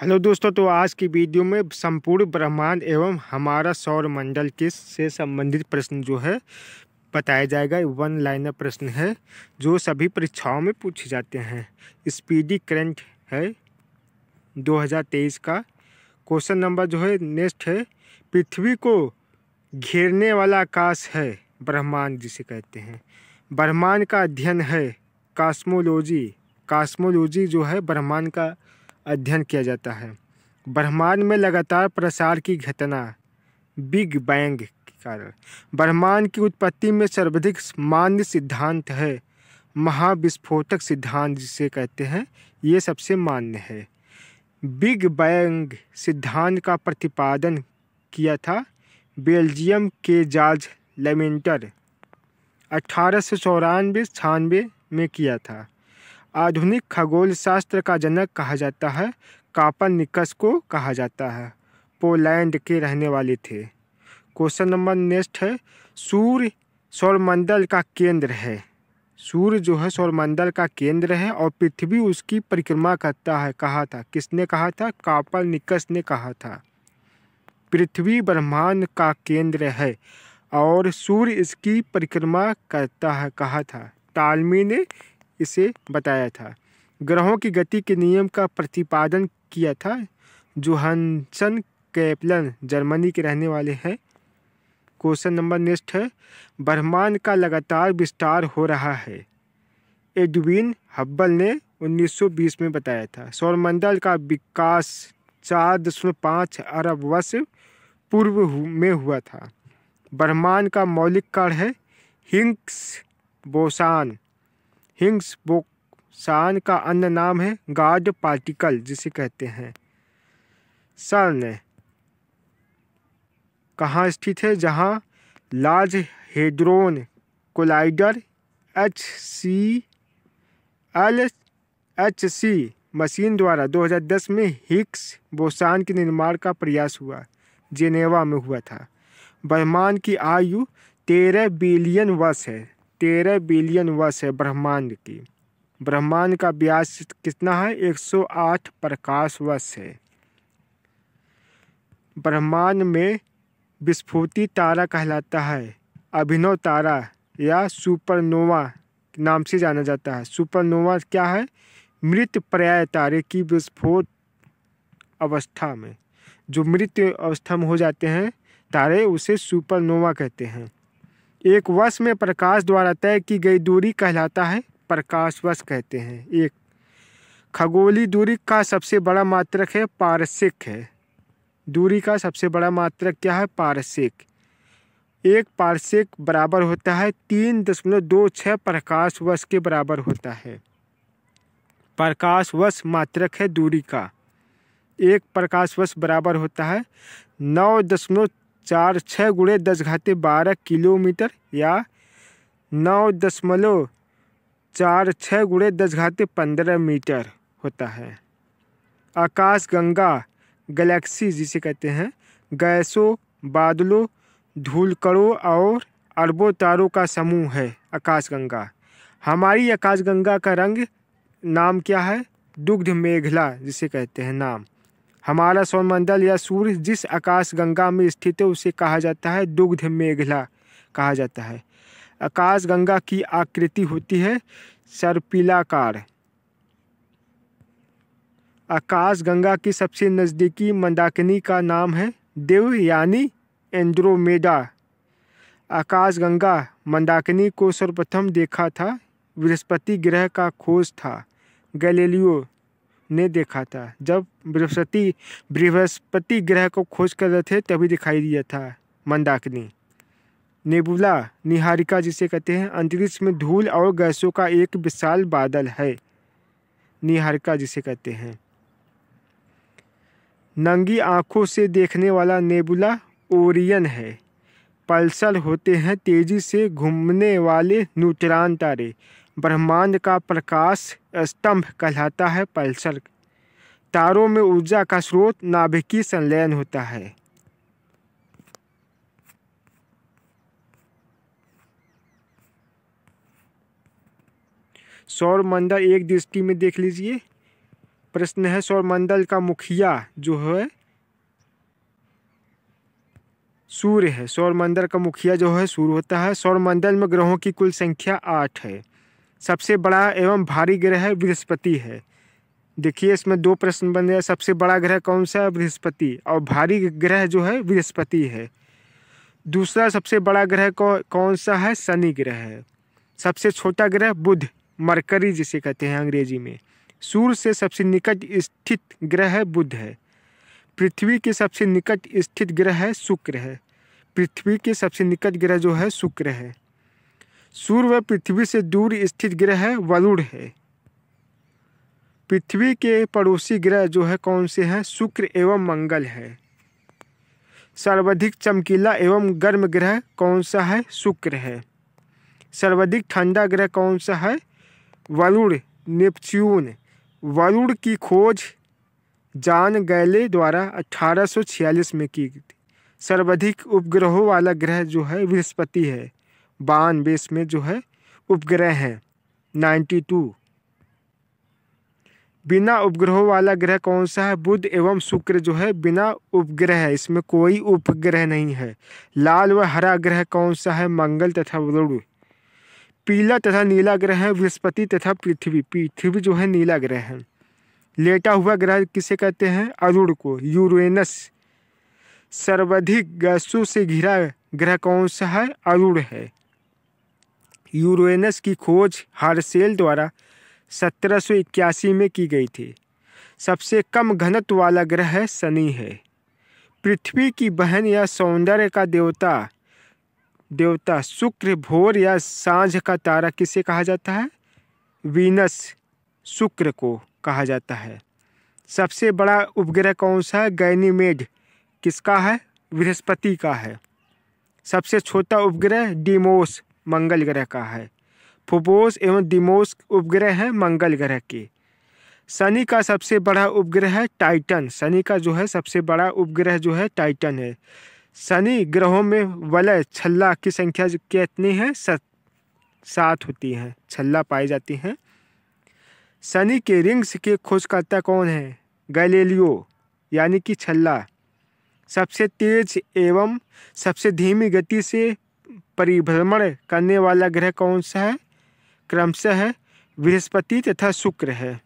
hello दोस्तों तो आज की वीडियो में संपूर्ण ब्रह्मांड एवं हमारा सौर मंडल के से संबंधित प्रश्न जो है बताया जाएगा वन लाइनर प्रश्न है जो सभी परीक्षाओं में पूछे जाते हैं स्पीडी करंट है 2023 का क्वेश्चन नंबर जो है नेक्स्ट है पृथ्वी को घेरने वाला आकाश है ब्रह्मांड जिसे कहते हैं ब्रह्मांड का अध्ययन है कास्मोलॉजी कास्मोलॉजी जो है ब्रह्मांड का अध्ययन किया जाता है ब्रह्मांड में लगातार प्रसार की घटना बिग बैंग के कारण ब्रह्मांड की उत्पत्ति में सर्वाधिक मान्य सिद्धांत है महाविस्फोटक सिद्धांत जिसे कहते हैं ये सबसे मान्य है बिग बैंग सिद्धांत का प्रतिपादन किया था बेल्जियम के जॉर्ज लेमेंटर अठारह सौ चौरानवे छानवे में किया था आधुनिक खगोल शास्त्र का जनक कहा जाता है कापर निकस को कहा जाता है पोलैंड के रहने वाले थे क्वेश्चन नंबर नेक्स्ट है सूर्य सौरमंडल का केंद्र है सूर्य जो है सौरमंडल का केंद्र है और पृथ्वी उसकी परिक्रमा करता है कहा था किसने कहा था कापल निकस ने कहा था पृथ्वी ब्रह्मांड का केंद्र है और सूर्य इसकी परिक्रमा करता है कहा था तालमी ने इसे बताया था ग्रहों की गति के नियम का प्रतिपादन किया था जोहनसन कैपलन जर्मनी के रहने वाले हैं क्वेश्चन नंबर नेक्स्ट है ब्रह्मांड का लगातार विस्तार हो रहा है एडविन हब्बल ने 1920 में बताया था सौरमंडल का विकास चार दशमलव पाँच अरब वर्ष पूर्व में हुआ था ब्रह्मांड का मौलिक कण है हिंक्स बोसान हिंग्स बोसान का अन्य नाम है गाड पार्टिकल जिसे कहते हैं सन कहाँ स्थित है जहाँ large hadron collider H C L H C machine द्वारा 2010 में हिक्स बोसान के निर्माण का प्रयास हुआ जेनेवा में हुआ था ब्रह्मांड की आयु तेरह बिलियन वर्ष है तेरह बिलियन वर्ष है ब्रह्मांड की ब्रह्मांड का व्यास कितना है एक सौ आठ प्रकाश वर्ष है ब्रह्मांड में विस्फोटी तारा कहलाता है अभिनव तारा या सुपरनोवा नाम से जाना जाता है सुपरनोवा क्या है मृत पर्याय तारे की विस्फोट अवस्था में जो मृत अवस्था में हो जाते हैं तारे उसे सुपरनोवा कहते हैं एक वश में प्रकाश द्वारा तय की गई दूरी कहलाता है प्रकाश वश कहते हैं एक खगोली दूरी का सबसे बड़ा मात्रक है पारसिक है दूरी का सबसे बड़ा मात्रक क्या है पारसिक एक पारसिक बराबर होता है तीन दशमलव दो छः प्रकाश वश के बराबर होता है प्रकाश वश मात्रक है दूरी का एक प्रकाश वश बराबर होता है नौ दशमलव चार छः गुड़े दस घाते बारह किलोमीटर या नौ दशमलव चार छः गुड़े दस घाते पंद्रह मीटर होता है आकाश गंगा गैलेक्सी जिसे कहते हैं गैसों बादलों धूलकड़ों और अरबों तारों का समूह है आकाशगंगा हमारी आकाशगंगा का रंग नाम क्या है दुग्ध मेघला जिसे कहते हैं नाम हमारा सौरमंडल या सूर्य जिस आकाश गंगा में स्थित है उसे कहा जाता है दुग्ध मेघला कहा जाता है आकाश गंगा की आकृति होती है सर्पिलाकार आकाश गंगा की सबसे नज़दीकी मंदाकिनी का नाम है देव यानी एंड्रोमेडा आकाश गंगा मंदाकिनी को सर्वप्रथम देखा था बृहस्पति ग्रह का खोज था गैलीलियो ने देखा था जब बृहस्पति बृहस्पति ग्रह को खोज कर रहे थे तभी दिखाई दिया था मंदाकिनी नेबुला निहारिका जिसे कहते हैं अंतरिक्ष में धूल और गैसों का एक विशाल बादल है निहारिका जिसे कहते हैं नंगी आंखों से देखने वाला नेबुला ओरियन है पल्सर होते हैं तेजी से घूमने वाले न्यूट्रॉन तारे ब्रह्मांड का प्रकाश स्तंभ कहलाता है पल्सर तारों में ऊर्जा का स्रोत नाभिकीय संलयन होता है सौर मंडल एक दृष्टि में देख लीजिए प्रश्न है सौर मंडल का मुखिया जो है सूर्य है सौर मंडल का मुखिया जो है सूर्य होता है सौर मंडल में ग्रहों की कुल संख्या आठ है सबसे बड़ा एवं भारी ग्रह बृहस्पति है देखिए इसमें दो प्रश्न बन गया सबसे बड़ा ग्रह कौन सा है बृहस्पति और भारी ग्रह जो है बृहस्पति है दूसरा सबसे बड़ा ग्रह कौन सा है शनि ग्रह है सबसे छोटा ग्रह बुध मरकरी जिसे कहते हैं अंग्रेजी में सूर्य से सबसे निकट स्थित ग्रह बुध है पृथ्वी के सबसे निकट स्थित ग्रह है शुक्र है पृथ्वी के सबसे निकट ग्रह जो है शुक्र है सूर्य पृथ्वी से दूर स्थित ग्रह वरुण है पृथ्वी के पड़ोसी ग्रह जो है कौन से हैं शुक्र एवं मंगल है सर्वाधिक चमकीला एवं गर्म ग्रह कौन सा है शुक्र है सर्वाधिक ठंडा ग्रह कौन सा है वरुण नेपच्यून वरुण की खोज जान गैले द्वारा 1846 में की गई सर्वाधिक उपग्रहों वाला ग्रह जो है बृहस्पति है बानवे इसमें जो है उपग्रह हैं नाइन्टी टू बिना उपग्रहों वाला ग्रह कौन सा है बुध एवं शुक्र जो है बिना उपग्रह है इसमें कोई उपग्रह नहीं है लाल व हरा ग्रह कौन सा है मंगल तथा वरुण पीला तथा नीला ग्रह है बृहस्पति तथा पृथ्वी पृथ्वी जो है नीला ग्रह है लेटा हुआ ग्रह किसे कहते हैं अरुण को यूरेनस सर्वाधिक गैसों से घिरा ग्रह कौन सा है अरुण है यूरेनस की खोज हारसेल द्वारा 1781 में की गई थी सबसे कम घनत्व वाला ग्रह शनि है पृथ्वी की बहन या सौंदर्य का देवता देवता शुक्र भोर या सांझ का तारा किसे कहा जाता है वीनस शुक्र को कहा जाता है सबसे बड़ा उपग्रह कौन सा है गैनीमेड किसका है बृहस्पति का है सबसे छोटा उपग्रह डीमोस मंगल ग्रह का है फुपोस एवं दिमोस उपग्रह हैं मंगल ग्रह के शनि का सबसे बड़ा उपग्रह है टाइटन शनि का जो है सबसे बड़ा उपग्रह जो है टाइटन है शनि ग्रहों में वलय छल्ला की संख्या कितनी है सात होती हैं छल्ला पाई जाती हैं शनि के रिंग्स के खोजकर्ता कौन है गैलेलियो यानी कि छल्ला सबसे तेज एवं सबसे धीमी गति से परिभ्रमण करने वाला ग्रह कौन सा है क्रमशः बृहस्पति तथा शुक्र है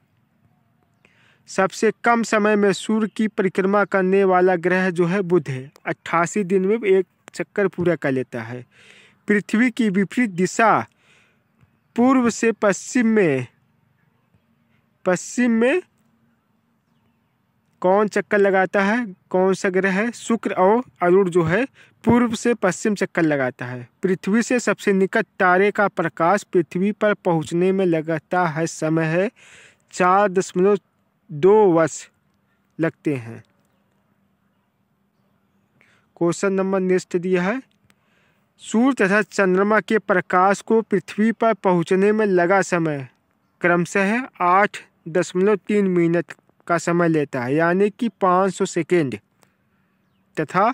सबसे कम समय में सूर्य की परिक्रमा करने वाला ग्रह जो है बुध है अट्ठासी दिन में एक चक्कर पूरा कर लेता है पृथ्वी की विपरीत दिशा पूर्व से पश्चिम में पश्चिम में कौन चक्कर लगाता है कौन सा ग्रह है शुक्र और अरुण जो है पूर्व से पश्चिम चक्कर लगाता है पृथ्वी से सबसे निकट तारे का प्रकाश पृथ्वी पर पहुंचने में लगता है समय है चार दशमलव दो वर्ष लगते हैं क्वेश्चन नंबर नेक्स्ट दिया है सूर्य तथा चंद्रमा के प्रकाश को पृथ्वी पर पहुंचने में लगा समय क्रमशः आठ दशमलव तीन मिनट का समय लेता है यानी कि 500 सेकेंड तथा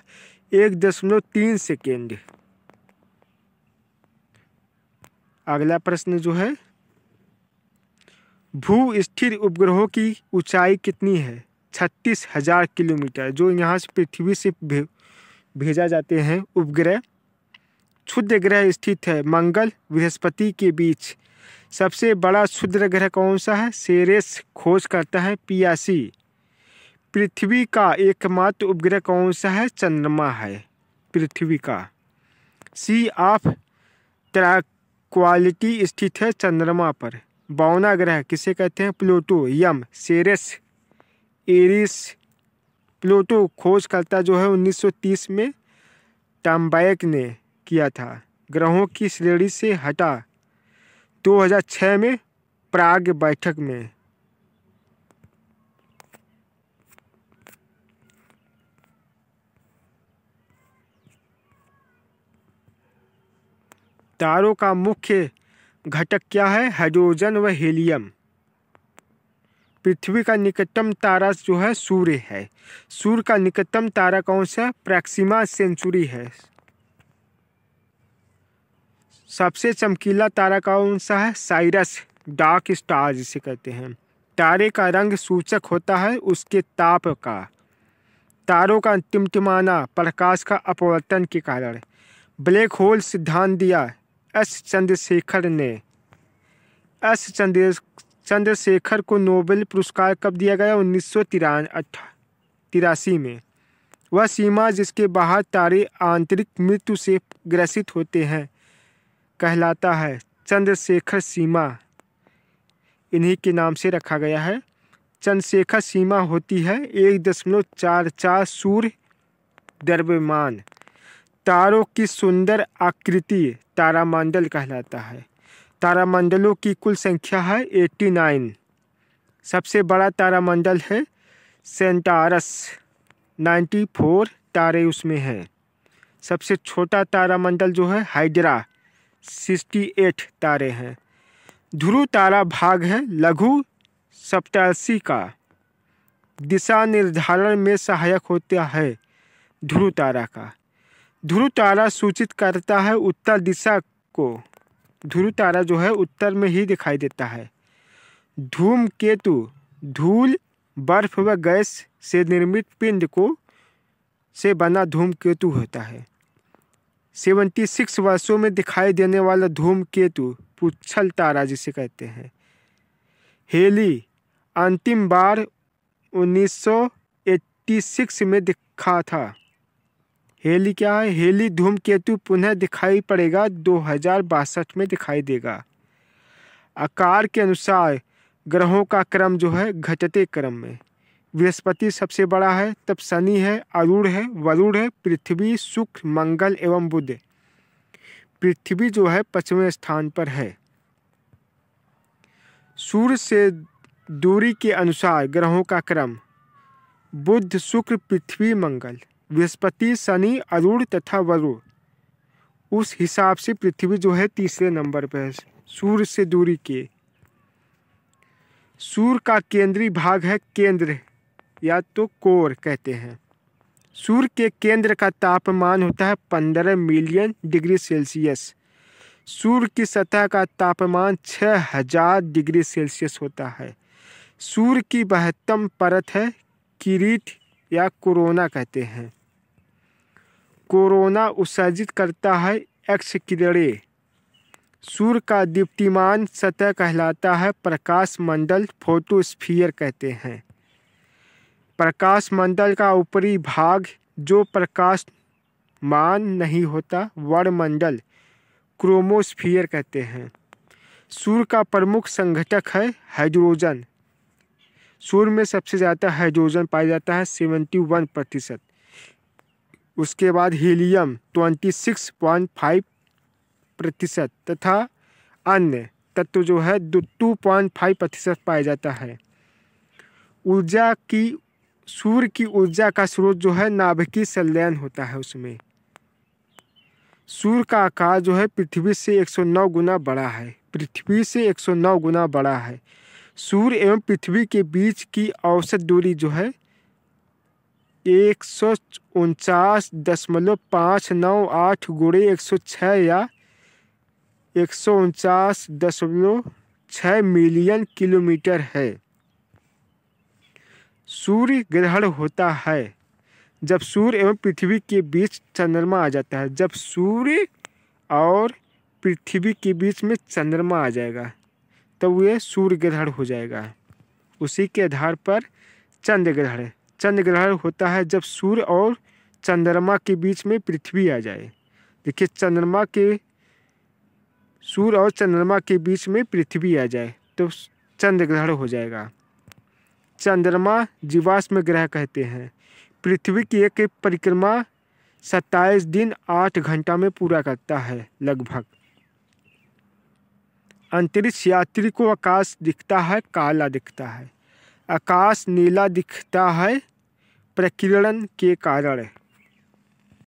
एक दशमलव तीन सेकेंड अगला प्रश्न जो है भू स्थिर उपग्रहों की ऊंचाई कितनी है छत्तीस हजार किलोमीटर जो यहाँ से पृथ्वी से भेजा जाते हैं उपग्रह क्षुद्र ग्रह स्थित है मंगल बृहस्पति के बीच सबसे बड़ा क्षुद्र ग्रह कौन सा है सेरेस खोज करता है पियासी पृथ्वी का एकमात्र उपग्रह कौन सा है चंद्रमा है पृथ्वी का सी ऑफ क्वालिटी स्थित है चंद्रमा पर बौना ग्रह किसे कहते हैं प्लूटो यम सेरेस एरिस प्लूटो खोजकर्ता जो है 1930 में टम्बैक ने किया था ग्रहों की श्रेणी से हटा 2006 में प्राग बैठक में तारों का मुख्य घटक क्या है हाइड्रोजन व हीलियम पृथ्वी का निकटतम तारा जो है सूर्य है सूर्य का निकटतम तारा कौन सा प्रैक्सिमा सेंचुरी है सबसे चमकीला तारा कौन सा है साइरस डार्क स्टार जिसे कहते हैं तारे का रंग सूचक होता है उसके ताप का तारों का टिमटिमाना प्रकाश का अपवर्तन के कारण ब्लैक होल सिद्धांत दिया एस चंद्रशेखर ने एस चंद्र चंद्रशेखर को नोबेल पुरस्कार कब दिया गया उन्नीस सौ तिरान तिरासी में वह सीमा जिसके बाहर तारे आंतरिक मृत्यु से ग्रसित होते हैं कहलाता है चंद्रशेखर सीमा इन्हीं के नाम से रखा गया है चंद्रशेखर सीमा होती है एक दशमलव चार चार सूर्य द्रव्यमान तारों की सुंदर आकृति तारामंडल कहलाता है तारामंडलों की कुल संख्या है एट्टी नाइन सबसे बड़ा तारामंडल है सेंटारस नाइन्टी फोर तारे उसमें हैं सबसे छोटा तारामंडल जो है हाइड्रा सिक्सटी एट तारे हैं ध्रुव तारा भाग है लघु सप्तासी का दिशा निर्धारण में सहायक होता है ध्रुव तारा का ध्रुव तारा सूचित करता है उत्तर दिशा को ध्रुव तारा जो है उत्तर में ही दिखाई देता है धूम केतु धूल बर्फ व गैस से निर्मित पिंड को से बना धूमकेतु होता है सेवेंटी सिक्स वर्षों में दिखाई देने वाला केतु पुच्छल तारा जिसे कहते हैं हेली अंतिम बार 1986 में दिखा था हेली क्या है हेली धूम केतु पुनः दिखाई पड़ेगा दो में दिखाई देगा आकार के अनुसार ग्रहों का क्रम जो है घटते क्रम में बृहस्पति सबसे बड़ा है तब शनि है अरुण है वरुण है पृथ्वी शुक्र मंगल एवं बुध पृथ्वी जो है पचवें स्थान पर है सूर्य से दूरी के अनुसार ग्रहों का क्रम बुध शुक्र पृथ्वी मंगल बृहस्पति शनि अरुण तथा वरुण उस हिसाब से पृथ्वी जो है तीसरे नंबर पर है सूर्य से दूरी के सूर्य का केंद्रीय भाग है केंद्र या तो कोर कहते हैं सूर्य के केंद्र का तापमान होता है पंद्रह मिलियन डिग्री सेल्सियस सूर्य की सतह का तापमान छः हजार डिग्री सेल्सियस होता है सूर्य की बहत्तम परत है किरीट या कोरोना कहते हैं कोरोना उत्सर्जित करता है एक्स किरणें सूर्य का दीप्तिमान सतह कहलाता है प्रकाश मंडल फोटोस्फीयर कहते हैं प्रकाश मंडल का ऊपरी भाग जो प्रकाशमान नहीं होता वर्णमंडल क्रोमोस्फीयर कहते हैं सूर्य का प्रमुख संघटक है हाइड्रोजन सूर्य में सबसे ज़्यादा हाइड्रोजन पाया जाता है सेवेंटी वन प्रतिशत उसके बाद helium twenty six point five प्रतिशत तथा अन्य तत्व जो है टू पॉइंट फाइव प्रतिशत पाया जाता है ऊर्जा की सूर्य की ऊर्जा का स्रोत जो है नाभिकीय संलयन होता है उसमें सूर्य का आकार जो है पृथ्वी से 109 गुना बड़ा है पृथ्वी से 109 गुना बड़ा है सूर्य एवं पृथ्वी के बीच की औसत दूरी जो है एक सौ उनचास दशमलव पाँच नौ आठ गुड़े एक सौ छः या एक सौ उनचास दशमलव छः मिलियन किलोमीटर है सूर्य ग्रहण होता है जब सूर्य एवं पृथ्वी के बीच चंद्रमा आ जाता है जब सूर्य और पृथ्वी के बीच में चंद्रमा आ जाएगा तब यह सूर्य ग्रहण हो जाएगा उसी के आधार पर चंद्र ग्रहण चंद्र ग्रहण होता है जब सूर्य और चंद्रमा के बीच में पृथ्वी आ जाए देखिए चंद्रमा के सूर्य और चंद्रमा के बीच में पृथ्वी आ जाए तो चंद्र ग्रहण हो जाएगा चंद्रमा जीवाश्म ग्रह कहते हैं पृथ्वी की एक परिक्रमा सत्ताईस दिन आठ घंटा में पूरा करता है लगभग अंतरिक्ष यात्री को आकाश दिखता है काला दिखता है आकाश नीला दिखता है प्रकीर्णन के कारण